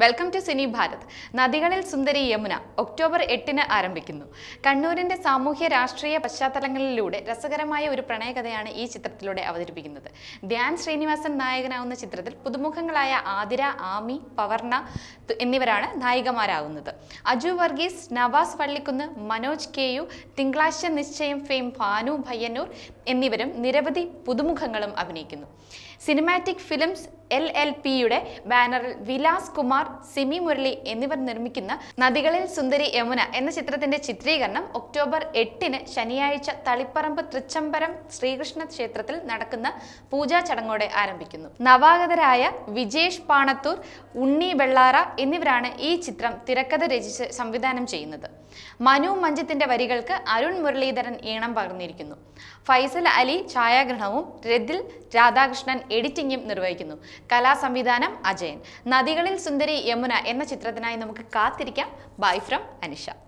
welcome to Sini Bharat നദികളിൽ സുന്ദരി Yamuna October എട്ടിന് ആരംഭിക്കുന്നു കണ്ണൂരിൻ്റെ സാമൂഹ്യ രാഷ്ട്രീയ പശ്ചാത്തലങ്ങളിലൂടെ രസകരമായ ഒരു പ്രണയകഥയാണ് ഈ ചിത്രത്തിലൂടെ അവതരിപ്പിക്കുന്നത് ധ്യാൻ ശ്രീനിവാസൻ നായകനാവുന്ന ചിത്രത്തിൽ പുതുമുഖങ്ങളായ ആതിര ആമി പവർണ എന്നിവരാണ് നായികമാരാകുന്നത് Aju Varghese Navas Vallikkunnu Manoj K U Thinkalazhcha Nishchayam fame Bhanu ഭയ്യന്നൂർ എന്നിവരും നിരവധി പുതുമുഖങ്ങളും അഭിനയിക്കുന്നു സിനിമാറ്റിക് ഫിലിംസ് എൽ എൽ പിയുടെ ബാനറിൽ വിലാസ് കുമാർ സിമി മുരളി എന്നിവർ നിർമ്മിക്കുന്ന നദികളിൽ സുന്ദരി യമുന എന്ന ചിത്രത്തിന്റെ ചിത്രീകരണം ഒക്ടോബർ എട്ടിന് ശനിയാഴ്ച തളിപ്പറമ്പ് തൃച്ചംബരം ശ്രീകൃഷ്ണ ക്ഷേത്രത്തിൽ നടക്കുന്ന പൂജാ ചടങ്ങോടെ ആരംഭിക്കുന്നു നവാഗതരായ വിജേഷ് പാണത്തൂർ ഉണ്ണി വെള്ളാറ എന്നിവരാണ് ഈ ചിത്രം തിരക്കഥ രചിച്ച് സംവിധാനം ചെയ്യുന്നത് മനു മഞ്ചത്തിന്റെ വരികൾക്ക് അരുൺ മുരളീധരൻ ഈണം പകർന്നിരിക്കുന്നു ഫൈസൽ അലി ഛായാഗ്രഹണവും രതിൽ രാധാകൃഷ്ണൻ എഡിറ്റിംഗും നിർവഹിക്കുന്നു സംവിധാനം അജയൻ നദികളിൽ സുന്ദരി യമുന എന്ന ചിത്രത്തിനായി നമുക്ക് കാത്തിരിക്കാം ബൈ ഫ്രം അനിഷ